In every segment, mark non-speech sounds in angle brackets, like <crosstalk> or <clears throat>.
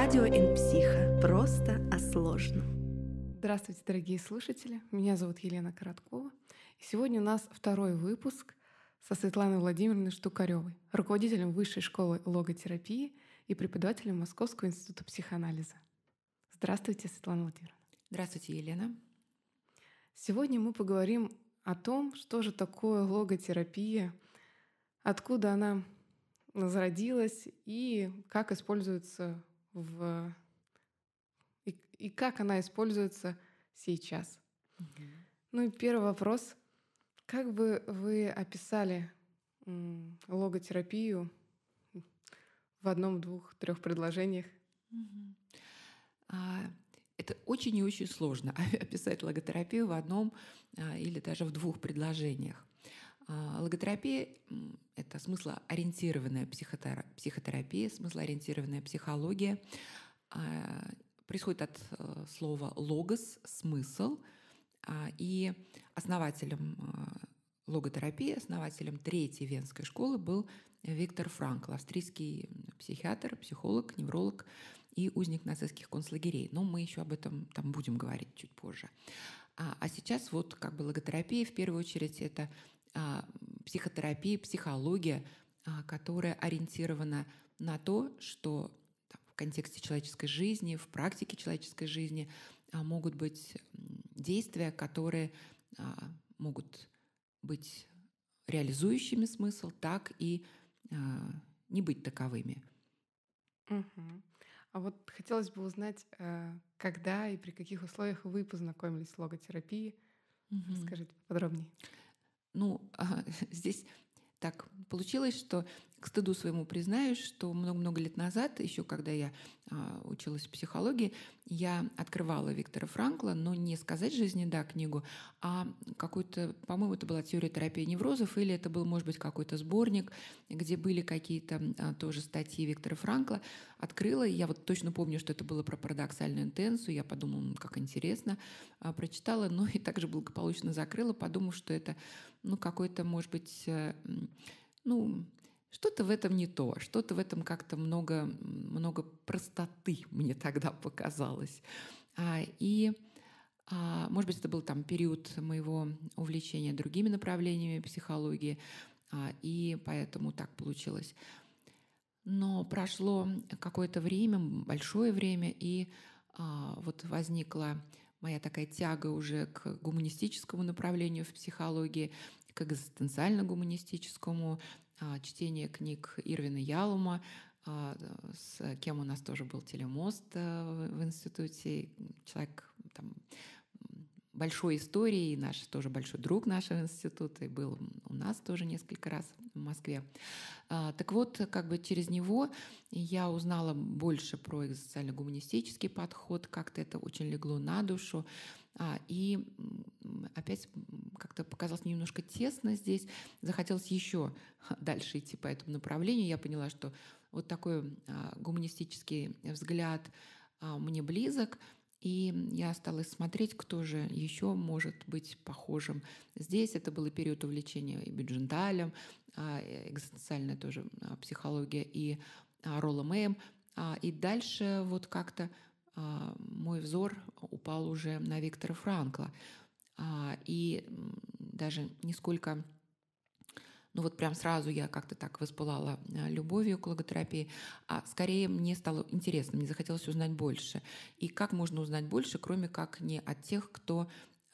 Радио Инпсиха Просто о сложном. Здравствуйте, дорогие слушатели. Меня зовут Елена Короткова. И сегодня у нас второй выпуск со Светланой Владимировной Штукаревой, руководителем Высшей школы логотерапии и преподавателем Московского института психоанализа. Здравствуйте, Светлана Владимировна. Здравствуйте, Елена. Сегодня мы поговорим о том, что же такое логотерапия, откуда она зародилась и как используется в... и, и как она используется сейчас. Угу. Ну и первый вопрос. Как бы вы описали логотерапию в одном, двух, трех предложениях? А, это очень и очень сложно <laughs> описать логотерапию в одном а, или даже в двух предложениях. А, логотерапия — это смыслоориентированная психотерапия, смыслоориентированная психология. А, происходит от э, слова «логос» — смысл. А, и основателем э, логотерапии, основателем третьей венской школы был Виктор Франкл, австрийский психиатр, психолог, невролог и узник нацистских концлагерей. Но мы еще об этом там будем говорить чуть позже. А, а сейчас вот как бы логотерапия в первую очередь это а, психотерапия, психология, а, которая ориентирована на то, что там, в контексте человеческой жизни, в практике человеческой жизни а, могут быть действия, которые могут быть реализующими смысл, так и не быть таковыми. Угу. А вот хотелось бы узнать, э, когда и при каких условиях вы познакомились с логотерапией. Угу. Расскажите подробнее. Ну, <laughs> здесь так получилось, что к стыду своему признаюсь, что много-много лет назад, еще когда я а, училась в психологии, я открывала Виктора Франкла, но не сказать «Жизни да» книгу, а какую-то, по-моему, это была теория терапии неврозов, или это был, может быть, какой-то сборник, где были какие-то а, тоже статьи Виктора Франкла. Открыла, и я вот точно помню, что это было про парадоксальную интенцию, я подумала, как интересно, а, прочитала, но и также благополучно закрыла, подумав, что это, ну, какой-то, может быть, э, ну, что-то в этом не то, что-то в этом как-то много, много простоты <laughs> мне тогда показалось. А, и, а, может быть, это был там период моего увлечения другими направлениями психологии, а, и поэтому так получилось. Но прошло какое-то время, большое время, и а, вот возникла моя такая тяга уже к гуманистическому направлению в психологии, к экзистенциально-гуманистическому, а, чтение книг Ирвина Ялума, а, с кем у нас тоже был телемост э, в институте, человек там, большой истории, наш тоже большой друг нашего института, и был у нас тоже несколько раз в Москве. А, так вот, как бы через него я узнала больше про экзистенциально-гуманистический подход, как-то это очень легло на душу. А, и опять как-то показалось мне немножко тесно здесь. Захотелось еще <laughs> дальше идти по этому направлению. Я поняла, что вот такой а, гуманистический взгляд а, мне близок. И я стала смотреть, кто же еще может быть похожим. Здесь это был период увлечения и Бюдженталем, а, экзистенциальная тоже а, психология, и а, Ролла эм. Мэем. И дальше вот как-то а, мой взор упал уже на Виктора Франкла. А, и даже нисколько ну вот прям сразу я как-то так воспылала а, любовью к логотерапии, а скорее мне стало интересно, мне захотелось узнать больше. И как можно узнать больше, кроме как не от тех, кто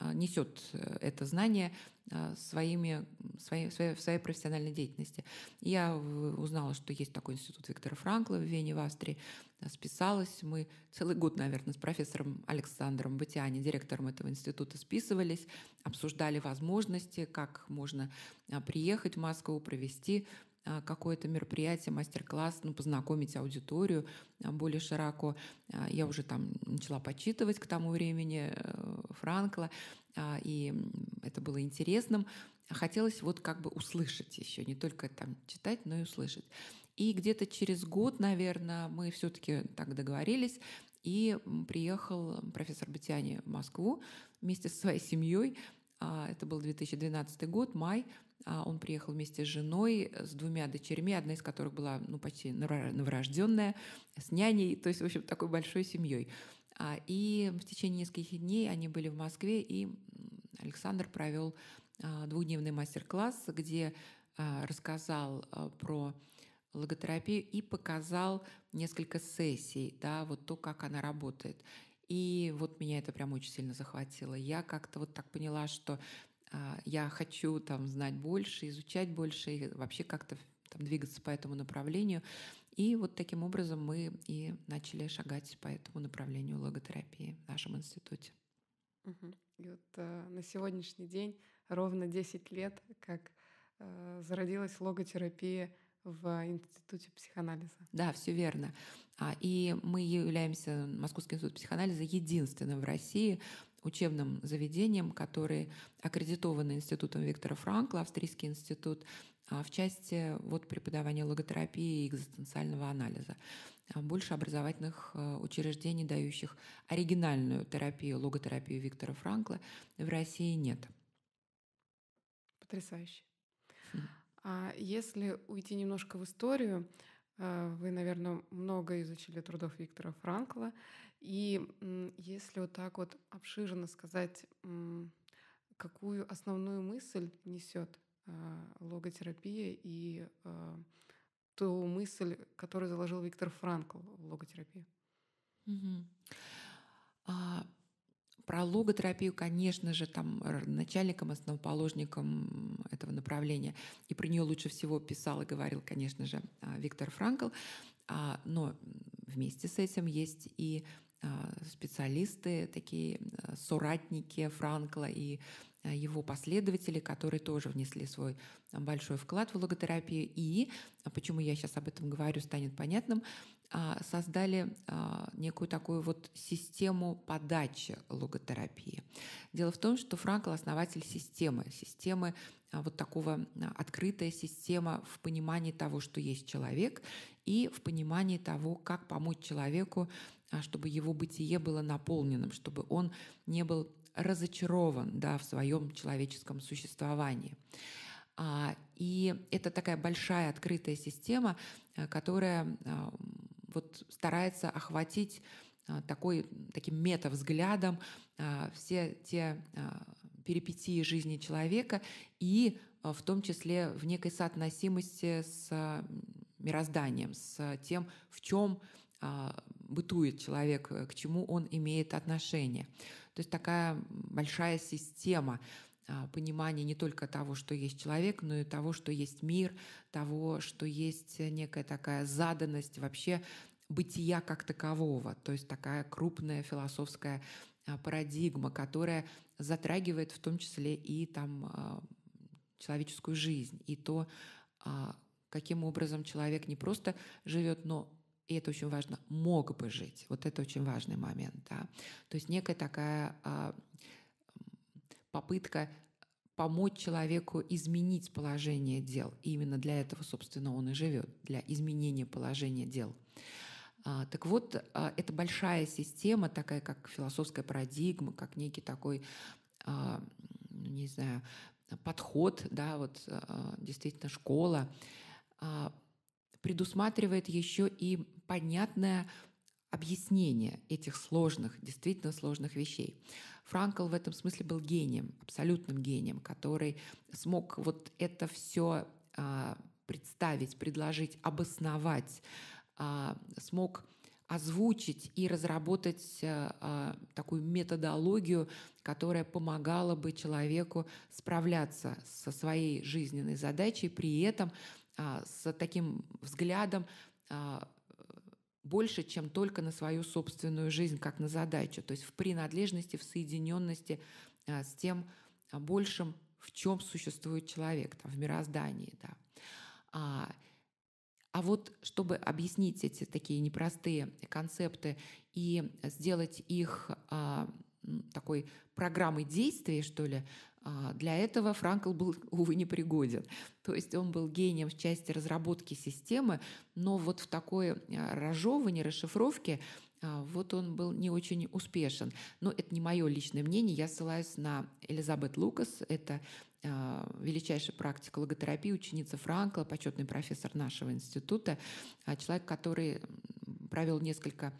а, несет э, это знание а, своими, своей, своей, в своей профессиональной деятельности. Я узнала, что есть такой институт Виктора Франкла в Вене, в Австрии. А, списалась. Мы целый год, наверное, с профессором Александром Батиани, директором этого института, списывались, обсуждали возможности, как можно приехать в Москву, провести а, какое-то мероприятие, мастер-класс, ну, познакомить аудиторию а, более широко. А, я уже там начала почитывать к тому времени э, Франкла, и это было интересным. Хотелось вот как бы услышать еще, не только там читать, но и услышать. И где-то через год, наверное, мы все-таки так договорились, и приехал профессор Батяни в Москву вместе со своей семьей. Это был 2012 год, май. А он приехал вместе с женой, с двумя дочерьми, одна из которых была ну, почти новорожденная, с няней, то есть, в общем, такой большой семьей. А, и в течение нескольких дней они были в Москве, и Александр провел а, двухдневный мастер-класс, где рассказал про логотерапию и показал несколько сессий, да, вот то, как она работает. И вот меня это прям очень сильно захватило. Я как-то вот так поняла, что а, я хочу там знать больше, изучать больше и вообще как-то там, двигаться по этому направлению. И вот таким образом мы и начали шагать по этому направлению логотерапии в нашем институте. Угу. И вот э, на сегодняшний день ровно 10 лет, как э, зародилась логотерапия в Институте психоанализа. Да, все верно. А, и мы являемся, Московский институт психоанализа, единственным в России, учебным заведениям, которые аккредитованы Институтом Виктора Франкла, Австрийский институт, а, в части вот, преподавания логотерапии и экзистенциального анализа. А, больше образовательных а, учреждений, дающих оригинальную терапию, логотерапию Виктора Франкла, в России нет. Потрясающе. Хм. А если уйти немножко в историю, вы, наверное, много изучили трудов Виктора Франкла, и если вот так вот обширно сказать, какую основную мысль несет а, логотерапия и а, ту мысль, которую заложил Виктор Франкл в логотерапии? А, про логотерапию, конечно же, там начальником, основоположником этого направления. И про нее лучше всего писал и говорил, конечно же, Виктор Франкл. но вместе с этим есть и а, специалисты, такие а, соратники Франкла и а, его последователи, которые тоже внесли свой большой вклад в логотерапию. И, почему я сейчас об этом говорю, станет понятным, создали некую такую вот систему подачи логотерапии. Дело в том, что Франкл – основатель системы, системы вот такого открытая система в понимании того, что есть человек, и в понимании того, как помочь человеку а, чтобы его бытие было наполненным, чтобы он не был разочарован да, в своем человеческом существовании. А, и это такая большая открытая система, э, которая а, вот старается охватить такой, таким метавзглядом все те перипетии жизни человека и в том числе в некой соотносимости с мирозданием, с тем, в чем а, бытует человек, э, к чему он имеет отношение. То есть такая большая система а, понимания не только того, что есть человек, но и того, что есть мир, того, что есть некая такая заданность вообще бытия как такового, то есть такая крупная философская а, парадигма, которая затрагивает в том числе и там человеческую жизнь, и то, каким образом человек не просто живет, но и это очень важно, мог бы жить. Вот это очень важный момент. Да. То есть некая такая а, попытка помочь человеку изменить положение дел. И именно для этого, собственно, он и живет, для изменения положения дел. А, так вот, а, это большая система, такая как философская парадигма, как некий такой, а, ну, не знаю, подход, да, вот а, действительно школа а, предусматривает еще и понятное объяснение этих сложных, действительно сложных вещей. Франкл в этом смысле был гением, абсолютным гением, который смог вот это все а, представить, предложить, обосновать, а, смог озвучить и разработать а, а, такую методологию, которая помогала бы человеку справляться со своей жизненной задачей, при этом а, с таким взглядом а, больше, чем только на свою собственную жизнь, как на задачу. То есть в принадлежности, в соединенности а, с тем большим, в чем существует человек, там, в мироздании. Да. А, а вот чтобы объяснить эти такие непростые концепты и сделать их такой программы действий, что ли, а, для этого Франкл был, <laughs> увы, непригоден. То есть он был гением в части разработки системы, но вот в такое а, разжевывании, расшифровке а, вот он был не очень успешен. Но это не мое личное мнение, я ссылаюсь на Элизабет Лукас, это величайшая практика логотерапии, ученица Франкла, почетный профессор нашего института, человек, который провел несколько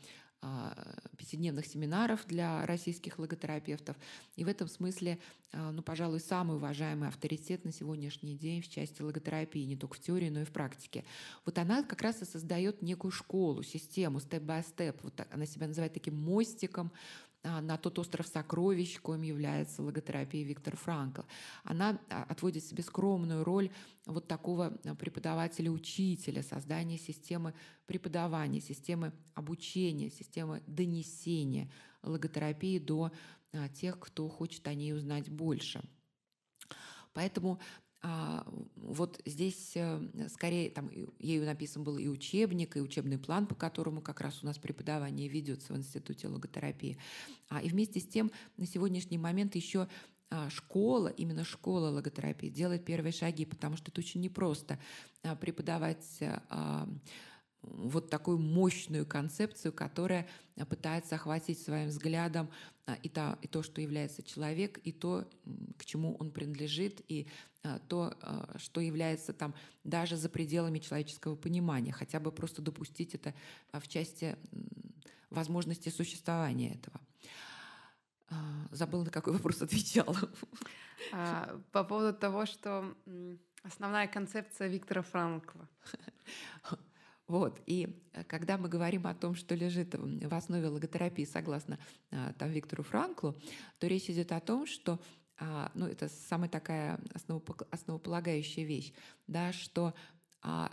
а, пятидневных семинаров для российских логотерапевтов. И в этом смысле, а, ну, пожалуй, самый уважаемый авторитет на сегодняшний день в части логотерапии, не только в теории, но и в практике. Вот она как раз и создает некую школу, систему, степ-бай-степ. Вот она себя называет таким мостиком а, на тот остров сокровищ, коим является логотерапия Виктора Франкла. Она а, отводит себе скромную роль вот такого а, преподавателя-учителя, создания системы преподавания, системы обучения, системы донесения логотерапии до тех, кто хочет о ней узнать больше. Поэтому а, вот здесь э, скорее там ею написан был и учебник, и учебный план, по которому как раз у нас преподавание ведется в Институте логотерапии. А, и вместе с тем на сегодняшний момент еще а, школа, именно школа логотерапии делает первые шаги, потому что это очень непросто преподавать вот такую мощную концепцию, которая пытается охватить своим взглядом и то, и то, что является человек, и то, к чему он принадлежит, и а, то, а, что является там даже за пределами человеческого понимания, хотя бы просто допустить это а, в части возможности существования этого. Забыла, на какой вопрос отвечала. По поводу того, что основная концепция Виктора Франкла. <laughs> Вот. И э, когда мы говорим о том, что лежит в основе логотерапии, согласно там, Виктору Франклу, то речь идет о том, что а, ну, это самая такая основополагающая вещь, да, что а,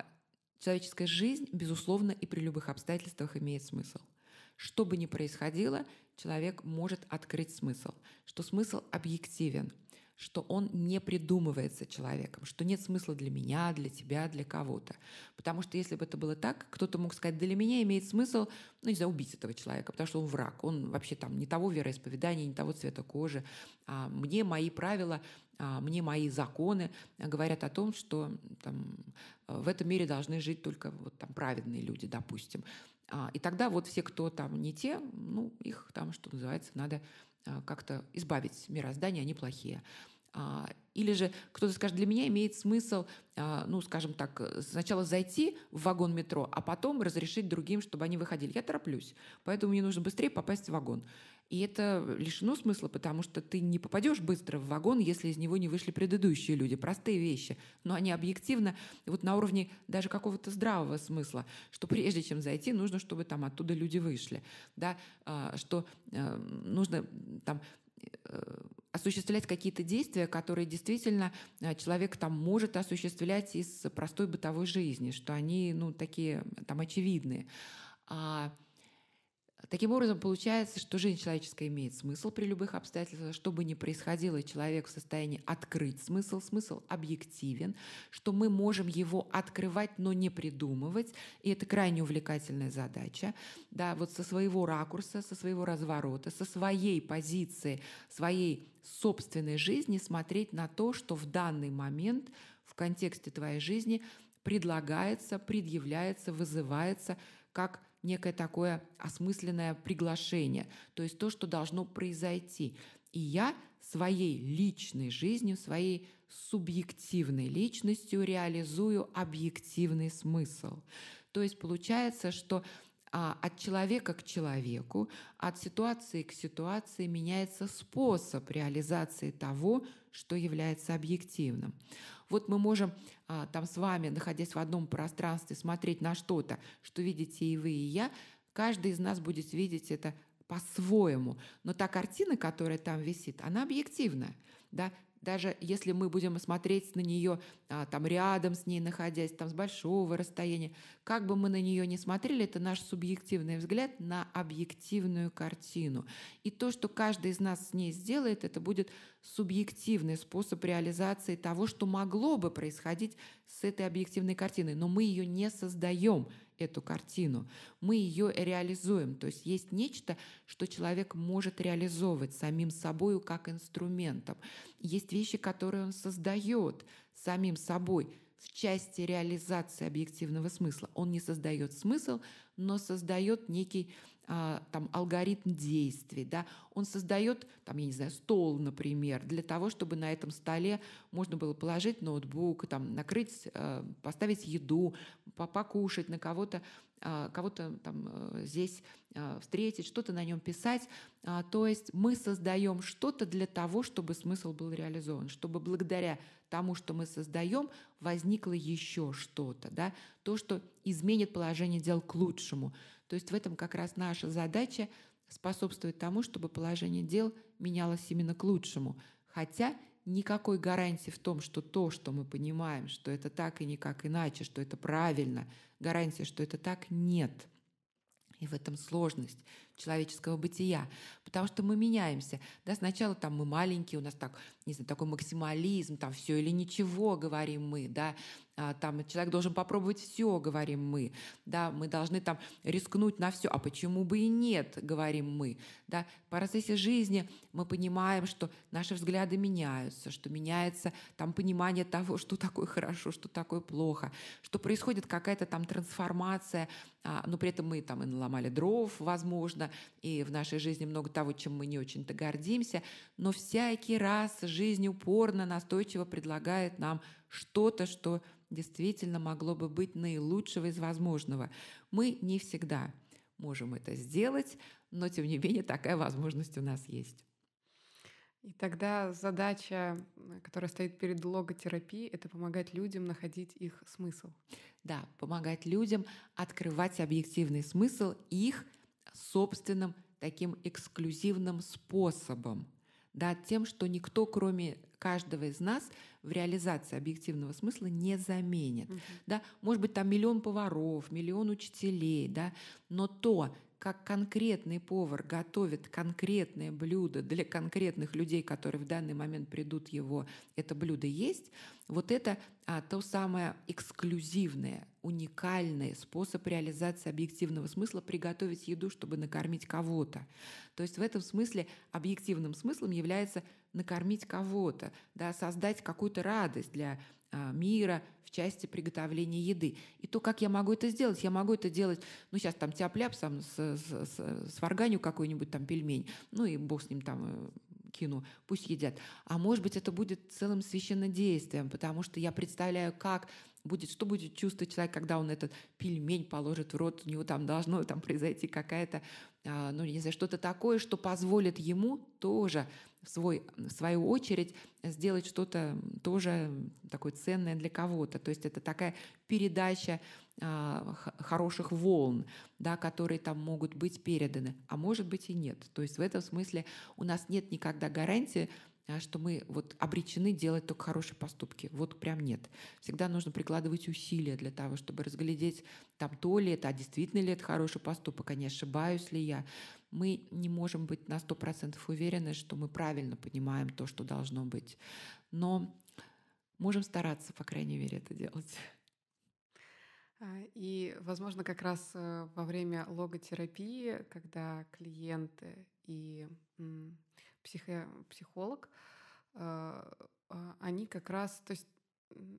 человеческая жизнь, безусловно, и при любых обстоятельствах имеет смысл. Что бы ни происходило, человек может открыть смысл, что смысл объективен, что он не придумывается человеком, что нет смысла для меня, для тебя, для кого-то. Потому что если бы это было так, кто-то мог сказать, для меня имеет смысл, ну, не знаю, убить этого человека, потому что он враг, он вообще там не того вероисповедания, не того цвета кожи. А мне мои правила, а мне мои законы говорят о том, что там, в этом мире должны жить только вот, там, праведные люди, допустим. А, и тогда вот все, кто там не те, ну, их там, что называется, надо а, как-то избавить мироздание, они плохие. А, или же кто-то скажет, для меня имеет смысл, а, ну, скажем так, сначала зайти в вагон метро, а потом разрешить другим, чтобы они выходили. Я тороплюсь, поэтому мне нужно быстрее попасть в вагон. И это лишено смысла, потому что ты не попадешь быстро в вагон, если из него не вышли предыдущие люди. Простые вещи, но они объективно вот на уровне даже какого-то здравого смысла, что прежде чем зайти, нужно, чтобы там оттуда люди вышли. Да? А, что э, нужно там э, осуществлять какие-то действия, которые действительно э, человек там может осуществлять из простой бытовой жизни, что они ну такие там очевидные. А Таким образом, получается, что жизнь человеческая имеет смысл при любых обстоятельствах. Что бы ни происходило, человек в состоянии открыть смысл. Смысл объективен, что мы можем его открывать, но не придумывать. И это крайне увлекательная задача. Да, вот со своего ракурса, со своего разворота, со своей позиции, своей собственной жизни смотреть на то, что в данный момент в контексте твоей жизни предлагается, предъявляется, вызывается как некое такое осмысленное приглашение, то есть то, что должно произойти. И я своей личной жизнью, своей субъективной личностью реализую объективный смысл. То есть получается, что а, от человека к человеку, от ситуации к ситуации меняется способ реализации того, что является объективным. Вот мы можем а, там с вами, находясь в одном пространстве, смотреть на что-то, что видите и вы, и я. Каждый из нас будет видеть это по-своему. Но та картина, которая там висит, она объективна. Да? даже если мы будем смотреть на нее а, там рядом с ней находясь, там с большого расстояния, как бы мы на нее не смотрели, это наш субъективный взгляд на объективную картину. И то, что каждый из нас с ней сделает, это будет субъективный способ реализации того, что могло бы происходить с этой объективной картиной, но мы ее не создаем эту картину, мы ее реализуем. То есть есть нечто, что человек может реализовывать самим собой как инструментом. Есть вещи, которые он создает самим собой в части реализации объективного смысла. Он не создает смысл, но создает некий а, там, алгоритм действий, да, он создает, там, я не знаю, стол, например, для того, чтобы на этом столе можно было положить ноутбук, там, накрыть, а, поставить еду, покушать на кого-то, а, кого-то там э, здесь встретить, что-то на нем писать. То есть мы создаем что-то для того, чтобы смысл был реализован, чтобы благодаря тому, что мы создаем, возникло еще что-то, да, то, что изменит положение дел к лучшему, то есть в этом как раз наша задача способствовать тому, чтобы положение дел менялось именно к лучшему. Хотя никакой гарантии в том, что то, что мы понимаем, что это так и никак иначе, что это правильно, гарантии, что это так, нет. И в этом сложность человеческого бытия, потому что мы меняемся. Да, сначала там мы маленькие, у нас так, не знаю, такой максимализм, там все или ничего, говорим мы, да, а, там человек должен попробовать все, говорим мы, да, мы должны там рискнуть на все, а почему бы и нет, говорим мы, да, в процессе жизни мы понимаем, что наши взгляды меняются, что меняется там понимание того, что такое хорошо, что такое плохо, что происходит какая-то там трансформация, а, но при этом мы там и наломали дров, возможно, и в нашей жизни много того, чем мы не очень-то гордимся, но всякий раз жизнь упорно, настойчиво предлагает нам что-то, что действительно могло бы быть наилучшего из возможного. Мы не всегда можем это сделать, но тем не менее такая возможность у нас есть. И тогда задача, которая стоит перед логотерапией, это помогать людям находить их смысл. Да, помогать людям открывать объективный смысл их собственным таким эксклюзивным способом, да, тем, что никто, кроме каждого из нас, в реализации объективного смысла не заменит. Угу. Да, может быть, там миллион поваров, миллион учителей, да, но то как конкретный повар готовит конкретное блюдо для конкретных людей, которые в данный момент придут его, это блюдо есть, вот это а, то самое эксклюзивное, уникальное способ реализации объективного смысла приготовить еду, чтобы накормить кого-то. То есть в этом смысле объективным смыслом является накормить кого-то, да, создать какую-то радость для а, мира в части приготовления еды. И то, как я могу это сделать, я могу это делать, ну, сейчас там тяп-ляп, сам с, с, с, сварганю какой-нибудь там пельмень, ну, и бог с ним там э, кину, пусть едят. А может быть, это будет целым священнодействием, потому что я представляю, как будет, что будет чувствовать человек, когда он этот пельмень положит в рот, у него там должно там произойти какая-то, а, ну, не знаю, что-то такое, что позволит ему тоже в, свой, в свою очередь сделать что-то тоже такое ценное для кого-то. То есть это такая передача а, хороших волн, да, которые там могут быть переданы, а может быть и нет. То есть в этом смысле у нас нет никогда гарантии, да, что мы вот обречены делать только хорошие поступки. Вот прям нет. Всегда нужно прикладывать усилия для того, чтобы разглядеть, там то ли это, а действительно ли это хороший поступок, а не ошибаюсь ли я. Мы не можем быть на 100% уверены, что мы правильно понимаем то, что должно быть. Но можем стараться, по крайней мере, это делать. А, и, возможно, как раз э, во время логотерапии, когда клиенты и психо, психолог, а, а, они как раз, то есть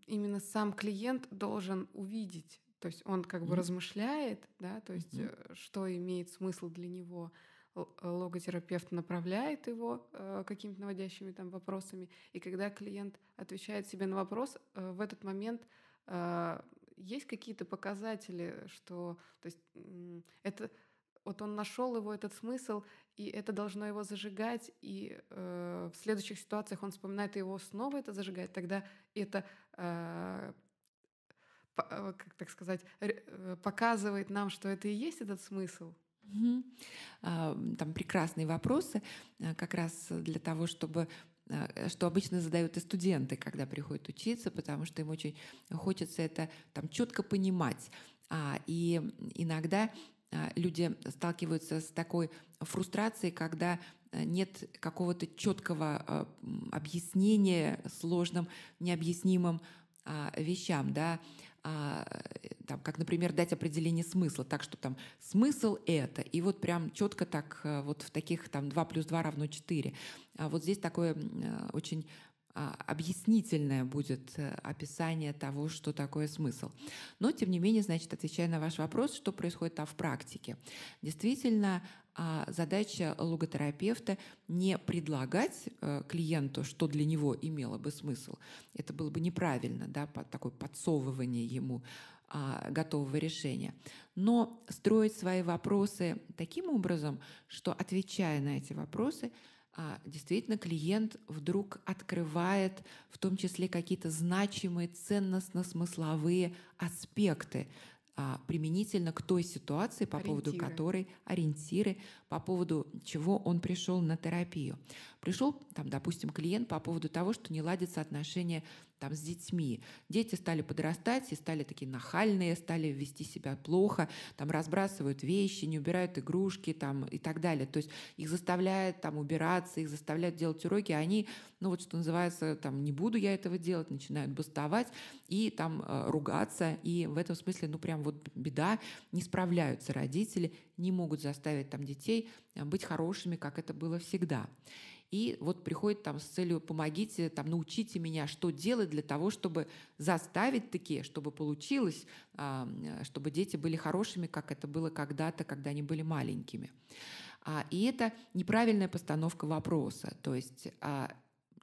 именно сам клиент должен увидеть, то есть он как mm-hmm. бы размышляет, да, то есть mm-hmm. что имеет смысл для него, э, логотерапевт направляет его э, какими-то наводящими там вопросами, и когда клиент отвечает себе на вопрос, э, в этот момент э, есть какие-то показатели, что, то есть это вот он нашел его этот смысл, и это должно его зажигать, и э, в следующих ситуациях он вспоминает, его снова это зажигает, тогда это, э, э как так сказать, э, показывает нам, что это и есть этот смысл. Угу. Там прекрасные вопросы, э, как раз для того, чтобы что обычно задают и студенты, когда приходят учиться, потому что им очень хочется это там четко понимать. А, и иногда а, люди сталкиваются с такой фрустрацией, когда э, нет какого-то четкого а, объяснения сложным, необъяснимым а, вещам, да, э, там, как, например, дать определение смысла, так что там смысл это, и вот прям четко так э, вот в таких там 2 плюс 2 равно 4. А вот здесь такое очень а, объяснительное будет э, описание того, что такое смысл. Но, тем не менее, значит, отвечая на ваш вопрос, что происходит там в практике. Действительно, а, задача логотерапевта не предлагать э, клиенту, что для него имело бы смысл. Это было бы неправильно, да, такое подсовывание ему а, готового решения. Но строить свои вопросы таким образом, что, отвечая на эти вопросы, а, действительно клиент вдруг открывает в том числе какие-то значимые ценностно-смысловые аспекты а, применительно к той ситуации, по ориентиры. поводу которой ориентиры, по поводу чего он пришел на терапию. Пришел, там, допустим, клиент по поводу того, что не ладится отношения там, с детьми. Дети стали подрастать и стали такие нахальные, стали вести себя плохо, там разбрасывают вещи, не убирают игрушки там, и так далее. То есть их заставляют там убираться, их заставляют делать уроки, а они, ну вот что называется, там не буду я этого делать, начинают бастовать и там э, ругаться. И в этом смысле, ну прям вот беда, не справляются родители, не могут заставить там детей э, быть хорошими, как это было всегда и вот приходит там с целью «помогите, там, научите меня, что делать для того, чтобы заставить такие, чтобы получилось, а, чтобы дети были хорошими, как это было когда-то, когда они были маленькими». А, и это неправильная постановка вопроса. То есть а,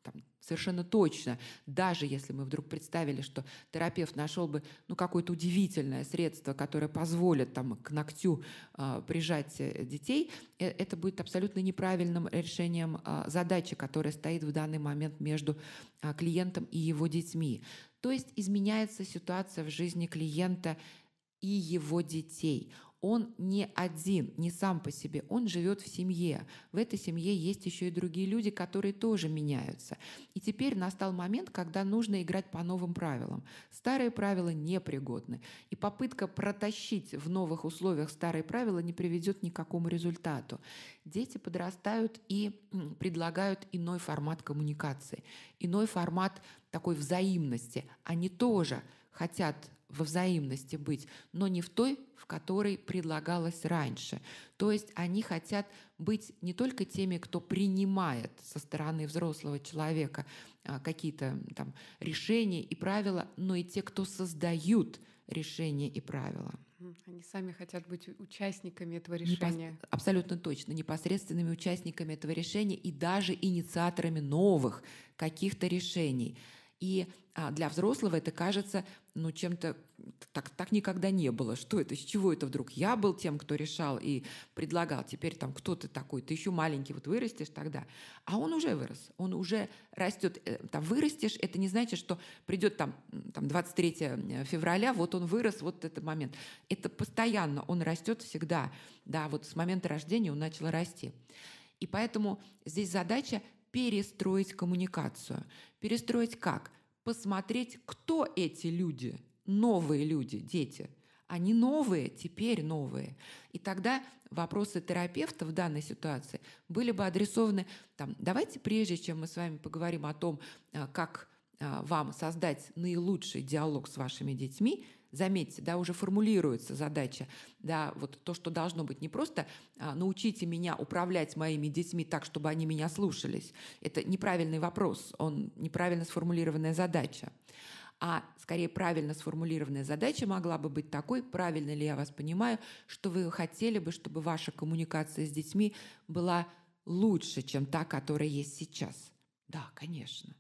там, совершенно точно, даже если мы вдруг представили, что терапевт нашел бы ну, какое-то удивительное средство, которое позволит там, к ногтю а, э, прижать детей, э, это будет абсолютно неправильным решением э, задачи, которая стоит в данный момент между э, клиентом и его детьми. То есть изменяется ситуация в жизни клиента и его детей он не один, не сам по себе, он живет в семье. В этой семье есть еще и другие люди, которые тоже меняются. И теперь настал момент, когда нужно играть по новым правилам. Старые правила непригодны. И попытка протащить в новых условиях старые правила не приведет ни к какому результату. Дети подрастают и предлагают иной формат коммуникации, иной формат такой взаимности. Они тоже хотят во взаимности быть, но не в той, в которой предлагалось раньше. То есть они хотят быть не только теми, кто принимает со стороны взрослого человека а, какие-то там решения и правила, но и те, кто создают решения и правила. Они сами хотят быть участниками этого решения. Непос... Абсолютно точно, непосредственными участниками этого решения и даже инициаторами новых каких-то решений. И а, для взрослого это кажется, ну, чем-то так, так никогда не было. Что это, с чего это вдруг? Я был тем, кто решал и предлагал. Теперь там кто то такой, ты еще маленький, вот вырастешь тогда. А он уже вырос, он уже растет. Э, там вырастешь, это не значит, что придет там, там 23 февраля, вот он вырос, вот этот момент. Это постоянно, он растет всегда. Да, вот с момента рождения он начал расти. И поэтому здесь задача перестроить коммуникацию. Перестроить как? Посмотреть, кто эти люди, новые люди, дети. Они новые, теперь новые. И тогда вопросы терапевта в данной ситуации были бы адресованы, там, давайте прежде, чем мы с вами поговорим о том, э, как э, вам создать наилучший диалог с вашими детьми, заметьте, да, уже формулируется задача, да, вот то, что должно быть не просто а, научите меня управлять моими детьми так, чтобы они меня слушались. Это неправильный вопрос, он неправильно сформулированная задача. А скорее правильно сформулированная задача могла бы быть такой, правильно ли я вас понимаю, что вы хотели бы, чтобы ваша коммуникация с детьми была лучше, чем та, которая есть сейчас. Да, конечно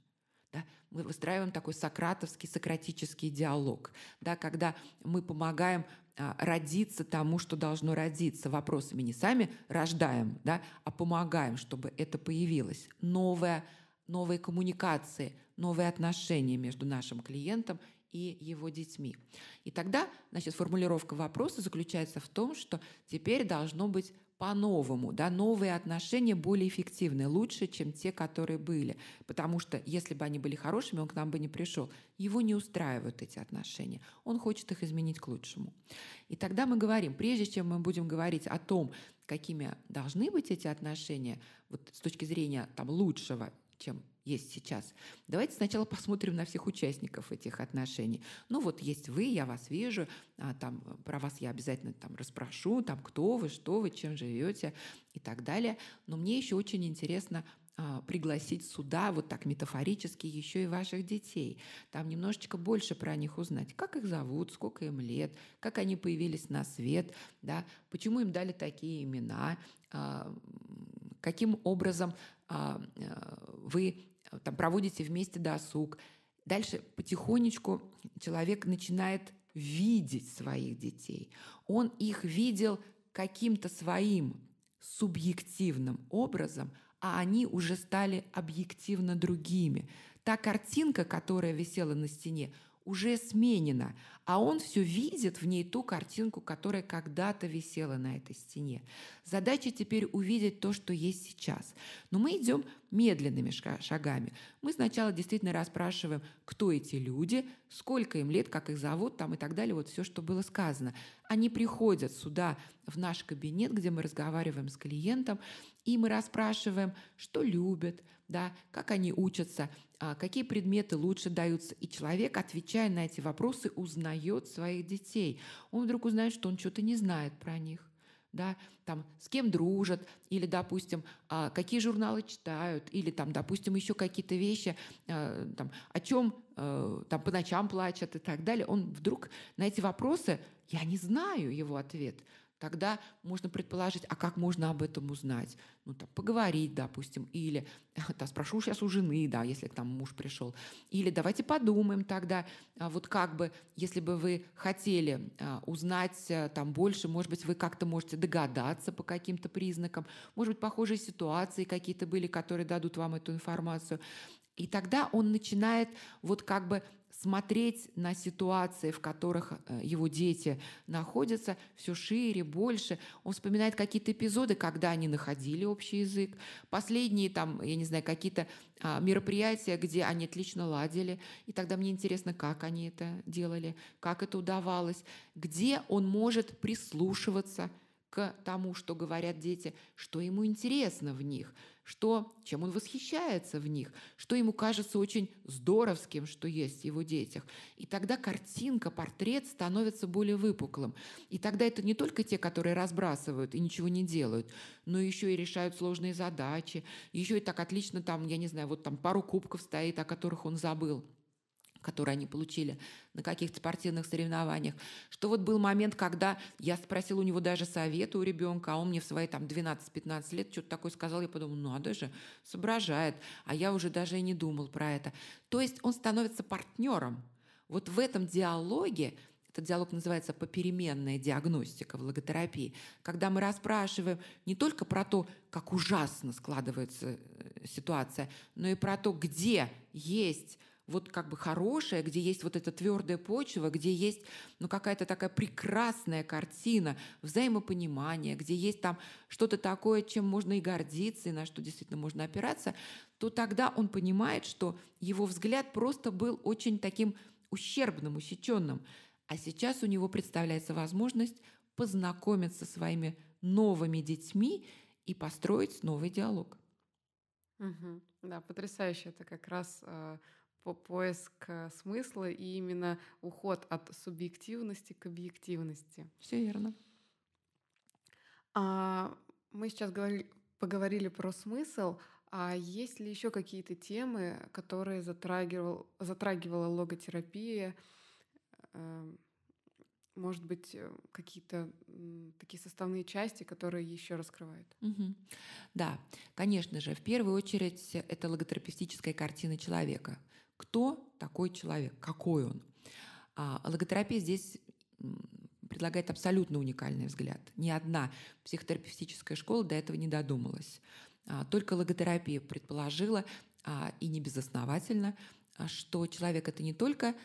мы выстраиваем такой сократовский, сократический диалог, да, когда мы помогаем а, родиться тому, что должно родиться. Вопросами не сами рождаем, да, а помогаем, чтобы это появилось. Новое, новые коммуникации, новые отношения между нашим клиентом и его детьми. И тогда, значит, формулировка вопроса заключается в том, что теперь должно быть по-новому, да, новые отношения более эффективны, лучше, чем те, которые были. Потому что если бы они были хорошими, он к нам бы не пришел. Его не устраивают эти отношения. Он хочет их изменить к лучшему. И тогда мы говорим, прежде чем мы будем говорить о том, какими должны быть эти отношения, вот с точки зрения там, лучшего, чем есть сейчас. Давайте сначала посмотрим на всех участников этих отношений. Ну вот есть вы, я вас вижу, а, там э, про вас я обязательно там расспрошу, там кто вы, что вы, чем живете и так далее. Но мне еще очень интересно а, пригласить сюда, вот так метафорически, еще и ваших детей. Там немножечко больше про них узнать. Как их зовут, сколько им лет, как они появились на свет, да, почему им дали такие имена, а, каким образом а, э, вы там проводите вместе досуг. Дальше потихонечку человек начинает видеть своих детей. Он их видел каким-то своим субъективным образом, а они уже стали объективно другими. Та картинка, которая висела на стене, уже сменена, а он все видит в ней ту картинку, которая когда-то висела на этой стене. Задача теперь увидеть то, что есть сейчас. Но мы идем медленными шагами. Мы сначала действительно расспрашиваем, кто эти люди, сколько им лет, как их зовут там и так далее, вот все, что было сказано. Они приходят сюда, в наш кабинет, где мы разговариваем с клиентом, и мы расспрашиваем, что любят, да, как они учатся, а, какие предметы лучше даются. И человек, отвечая на эти вопросы, узнает своих детей. Он вдруг узнает, что он что-то не знает про них да, там, с кем дружат, или, допустим, а, какие журналы читают, или, там, допустим, еще какие-то вещи, а, там, о чем э, там, по ночам плачут и так далее, он вдруг на эти вопросы, я не знаю его ответ, Тогда можно предположить, а как можно об этом узнать? Ну, там, поговорить, допустим, или <laughs> да, спрошу сейчас у жены, да, если к нам муж пришел. Или давайте подумаем тогда, а вот как бы, если бы вы хотели а, узнать э, там больше, может быть, вы как-то можете догадаться по каким-то признакам, может быть, похожие ситуации какие-то были, которые дадут вам эту информацию. И тогда он начинает вот как бы смотреть на ситуации, в которых э, его дети находятся, все шире, больше. Он вспоминает какие-то эпизоды, когда они находили общий язык, последние там, я не знаю, какие-то а, мероприятия, где они отлично ладили. И тогда мне интересно, как они это делали, как это удавалось, где он может прислушиваться к тому, что говорят дети, что ему интересно в них, что, чем он восхищается в них, что ему кажется очень здоровским, что есть в его детях. И тогда картинка, портрет становится более выпуклым. И тогда это не только те, которые разбрасывают и ничего не делают, но еще и решают сложные задачи, еще и так отлично там, я не знаю, вот там пару кубков стоит, о которых он забыл – которые они получили на каких-то спортивных соревнованиях, что вот был момент, когда я спросила у него даже совета у ребенка, а он мне в свои там 12-15 лет что-то такое сказал, я подумала, ну а даже соображает, а я уже даже и не думал про это. То есть он становится партнером. Вот в этом диалоге этот диалог называется «Попеременная диагностика в логотерапии», когда мы расспрашиваем не только про то, как ужасно складывается э, ситуация, но и про то, где есть вот как бы хорошее, где есть вот эта твердая почва, где есть ну какая-то такая прекрасная картина, взаимопонимание, где есть там что-то такое, чем можно и гордиться, и на что действительно можно опираться, то тогда он понимает, что его взгляд просто был очень таким ущербным, усеченным. А сейчас у него представляется возможность познакомиться со своими новыми детьми и построить новый диалог. Угу. Да, потрясающе. Это как раз э, по поиск э, смысла и именно уход от субъективности к объективности. Все верно. А, мы сейчас говорили, поговорили про смысл. А есть ли еще какие-то темы, которые затрагивал, затрагивала логотерапия? Э, может быть, э, какие-то такие составные части, которые еще раскрывают? Угу. Да, конечно же. В первую очередь это логотерапевтическая картина человека кто такой человек, какой он. А логотерапия здесь предлагает абсолютно уникальный взгляд. Ни одна психотерапевтическая школа до этого не додумалась. А, только логотерапия предположила, а, и не безосновательно, а, что человек — это не только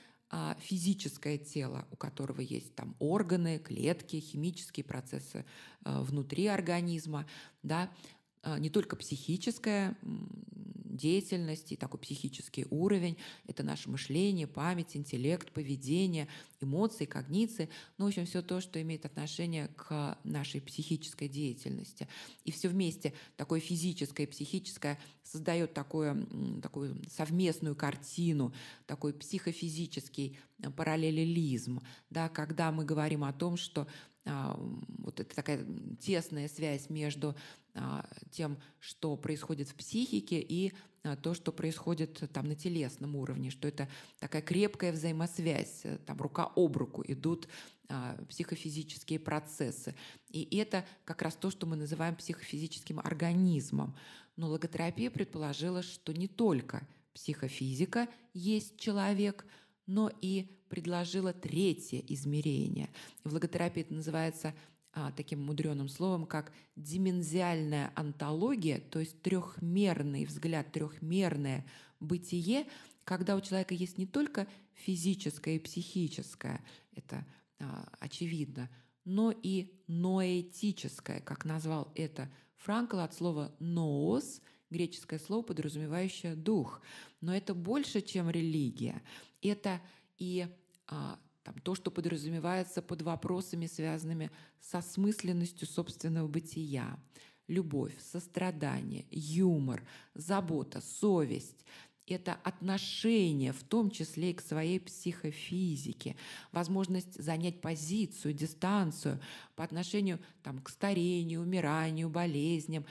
физическое тело, у которого есть там органы, клетки, химические процессы внутри организма, да, не только психическое деятельности, такой психический уровень. Это наше мышление, память, интеллект, поведение, эмоции, когниции. Ну, в общем, все то, что имеет отношение к нашей психической деятельности. И все вместе такое физическое и психическое создает такое, такую совместную картину, такой психофизический параллелизм, да, когда мы говорим о том, что а, вот это такая тесная связь между а, тем, что происходит в психике и а, то, что происходит там на телесном уровне, что это такая крепкая взаимосвязь, э, там рука об руку идут психофизические процессы. И это как раз то, что мы называем психофизическим организмом. Но логотерапия предположила, что не только психофизика есть человек, но и предложила третье измерение. в логотерапии это называется а, таким мудреным словом, как дименциальная антология, то есть трехмерный взгляд, трехмерное бытие, когда у человека есть не только физическое и психическое, это а, очевидно, но и ноэтическое, как назвал это Франкл от слова «ноос», греческое слово, подразумевающее «дух». Но это больше, чем религия. Это и а, там, то, что подразумевается под вопросами, связанными со смысленностью собственного бытия. Любовь, сострадание, юмор, забота, совесть – это отношение, в том числе и к своей психофизике, возможность занять позицию, дистанцию по отношению там, к старению, умиранию, болезням,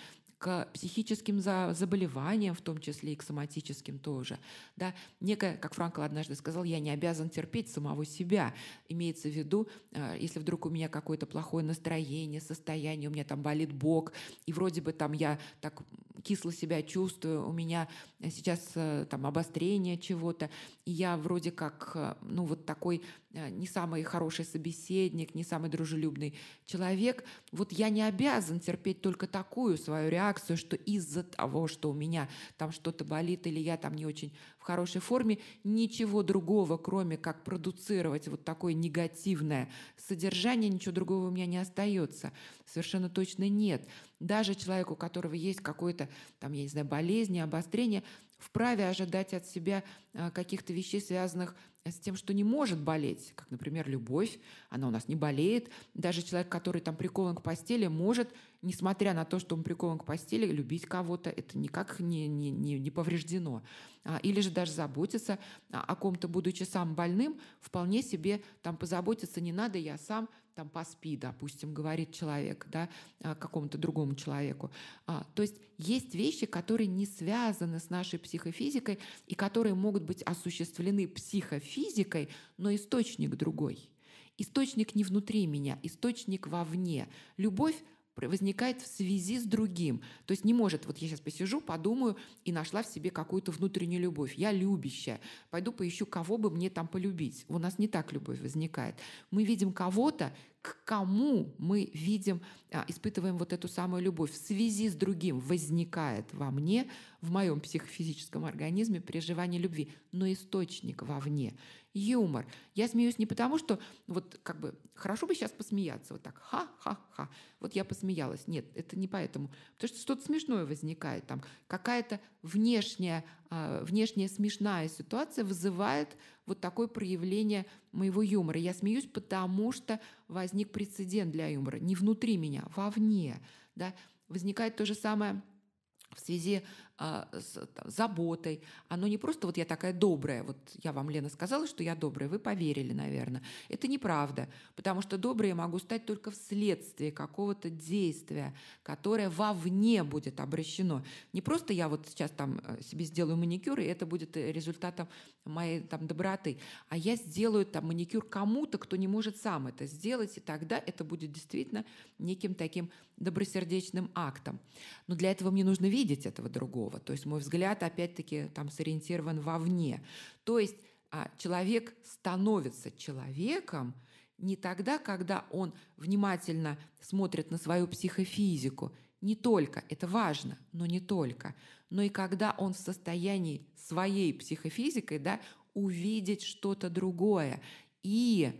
к психическим заболеваниям, в том числе и к соматическим тоже. Да? Некое, как Франкл однажды сказал, я не обязан терпеть самого себя. Имеется в виду, э, если вдруг у меня какое-то плохое настроение, состояние, у меня там болит бок, и вроде бы там я так кисло себя чувствую, у меня сейчас э, там обострение чего-то, и я вроде как, э, ну вот такой не самый хороший собеседник, не самый дружелюбный человек, вот я не обязан терпеть только такую свою реакцию, реакцию, что из-за того, что у меня там что-то болит или я там не очень в хорошей форме, ничего другого, кроме как продуцировать вот такое негативное содержание, ничего другого у меня не остается. Совершенно точно нет. Даже человек, у которого есть какое-то, там, я не знаю, болезнь, обострение, вправе ожидать от себя а, каких-то вещей, связанных с с тем, что не может болеть, как, например, любовь, она у нас не болеет. Даже человек, который там прикован к постели, может, несмотря на то, что он прикован к постели, любить кого-то. Это никак не, не, не, не повреждено. А, или же даже заботиться а, о ком-то, будучи сам больным, вполне себе там позаботиться не надо, я сам там по СПИ, допустим, говорит человек, да, а, какому-то другому человеку. А, то есть есть вещи, которые не связаны с нашей психофизикой и которые могут быть осуществлены психофизикой, но источник другой. Источник не внутри меня, источник вовне. Любовь возникает в связи с другим. То есть не может, вот я сейчас посижу, подумаю и нашла в себе какую-то внутреннюю любовь. Я любящая. Пойду поищу, кого бы мне там полюбить. У нас не так любовь возникает. Мы видим кого-то, к кому мы видим, а, испытываем вот эту самую любовь в связи с другим, возникает во мне, в моем психофизическом организме переживание любви, но источник вовне. Юмор. Я смеюсь не потому, что вот как бы хорошо бы сейчас посмеяться, вот так ха-ха-ха, вот я посмеялась. Нет, это не поэтому. Потому что что-то смешное возникает там, какая-то внешняя а, внешняя смешная ситуация вызывает вот такое проявление моего юмора. Я смеюсь, потому что возник прецедент для юмора. Не внутри меня, вовне. Да? Возникает то же самое в связи а, с там, заботой. Оно не просто вот я такая добрая, вот я вам, Лена, сказала, что я добрая, вы поверили, наверное. Это неправда, потому что добрая я могу стать только вследствие какого-то действия, которое вовне будет обращено. Не просто я вот сейчас там э, себе сделаю маникюр, и это будет э, результатом моей там доброты, а я сделаю там маникюр кому-то, кто не может сам это сделать, и тогда это будет действительно неким таким добросердечным актом. Но для этого мне нужно видеть этого другого другого. То есть мой взгляд, опять-таки, там сориентирован вовне. То есть а, человек становится человеком не тогда, когда он внимательно смотрит на свою психофизику, не только, это важно, но не только, но и когда он в состоянии своей психофизикой да, увидеть что-то другое и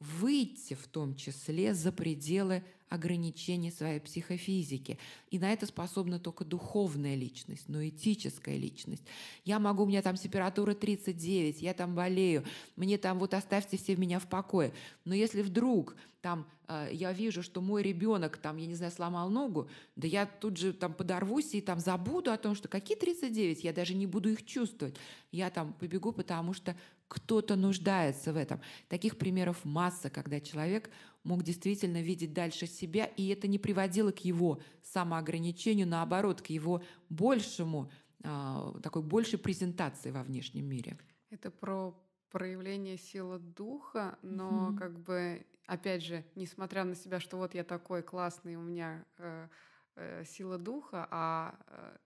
выйти в том числе за пределы ограничений своей психофизики. И на это способна только духовная личность, но этическая личность. Я могу, у меня там температура 39, я там болею, мне там вот оставьте все меня в покое. Но если вдруг там э, я вижу, что мой ребенок там, я не знаю, сломал ногу, да я тут же там подорвусь и там забуду о том, что какие 39, я даже не буду их чувствовать. Я там побегу, потому что кто-то нуждается в этом. Таких примеров масса, когда человек мог действительно видеть дальше себя, и это не приводило к его самоограничению, наоборот, к его большему, а, такой большей презентации во внешнем мире. Это про проявление силы духа, но угу. как бы, опять же, несмотря на себя, что вот я такой классный, у меня э, э, сила духа, а э,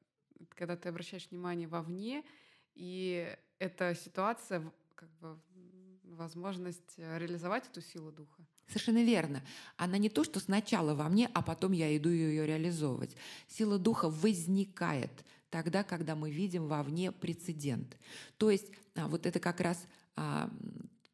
когда ты обращаешь внимание вовне, и эта ситуация, как бы возможность э, реализовать эту силу духа. Совершенно верно. Она не то, что сначала во мне, а потом я иду ее реализовывать. Сила духа возникает тогда, когда мы видим вовне прецедент. То есть а, вот это как раз а,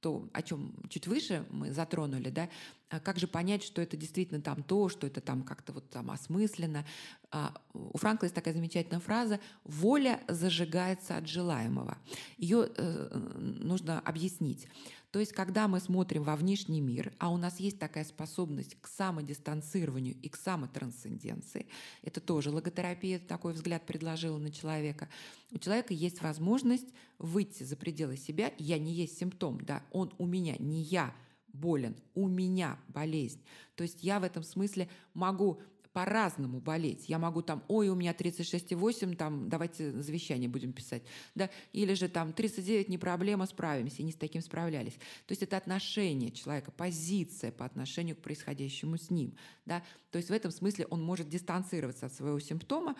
то, о чем чуть выше мы затронули, да, а как же понять, что это действительно там то, что это там как-то вот там осмысленно. А, у Франкла есть такая замечательная фраза «воля зажигается от желаемого». Ее э, нужно объяснить. То есть, когда мы смотрим во внешний мир, а у нас есть такая способность к самодистанцированию и к самотрансценденции, это тоже логотерапия такой взгляд предложила на человека, у человека есть возможность выйти за пределы себя, я не есть симптом, да, он у меня, не я, болен, у меня болезнь. То есть я в этом смысле могу по-разному болеть. Я могу там, ой, у меня 36,8, там, давайте завещание будем писать. Да? Или же там 39, не проблема, справимся, и не с таким справлялись. То есть это отношение человека, позиция по отношению к происходящему с ним. Да? То есть в этом смысле он может дистанцироваться от своего симптома,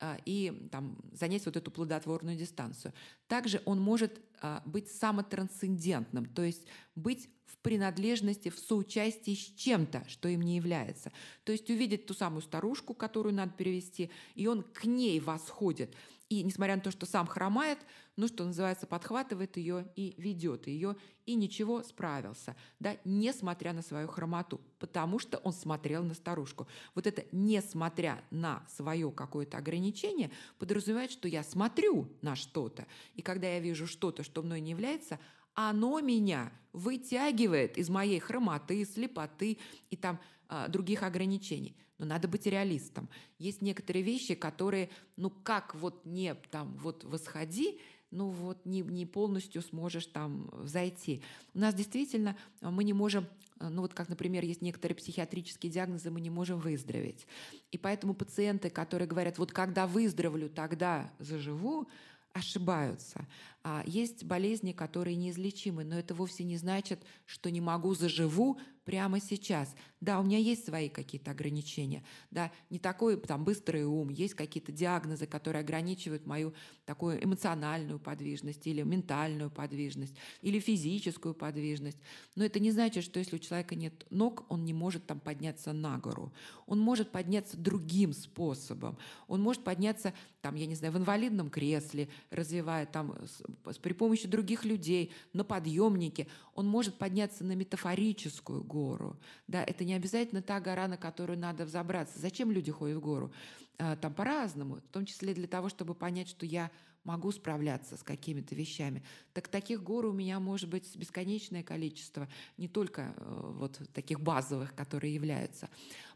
а, и там, занять вот эту плодотворную дистанцию. Также он может а, быть самотрансцендентным, то есть быть в принадлежности, в соучастии с чем-то, что им не является. То есть увидеть ту самую старушку, которую надо перевести, и он к ней восходит – и несмотря на то, что сам хромает, ну, что называется, подхватывает ее и ведет ее, и ничего справился, да, несмотря на свою хромоту, потому что он смотрел на старушку. Вот это «несмотря на свое какое-то ограничение» подразумевает, что я смотрю на что-то, и когда я вижу что-то, что мной не является, оно меня вытягивает из моей хромоты, слепоты и там э, других ограничений. Но надо быть реалистом. Есть некоторые вещи, которые, ну как вот не там вот восходи, ну вот не, не полностью сможешь там зайти. У нас действительно э, мы не можем, э, ну вот как, например, есть некоторые психиатрические диагнозы, мы не можем выздороветь. И поэтому пациенты, которые говорят, вот когда выздоровлю, тогда заживу, ошибаются. А, есть болезни, которые неизлечимы, но это вовсе не значит, что не могу заживу, прямо сейчас. Да, у меня есть свои какие-то ограничения, да, не такой там быстрый ум, есть какие-то диагнозы, которые ограничивают мою такую эмоциональную подвижность или ментальную подвижность, или физическую подвижность. Но это не значит, что если у человека нет ног, он не может там подняться на гору. Он может подняться другим способом. Он может подняться, там, я не знаю, в инвалидном кресле, развивая там с, при помощи других людей, на подъемнике. Он может подняться на метафорическую гору гору. Да, это не обязательно та гора, на которую надо взобраться. Зачем люди ходят в гору? А, там по-разному, в том числе для того, чтобы понять, что я могу справляться с какими-то вещами. Так таких гор у меня может быть бесконечное количество, не только э, вот таких базовых, которые являются.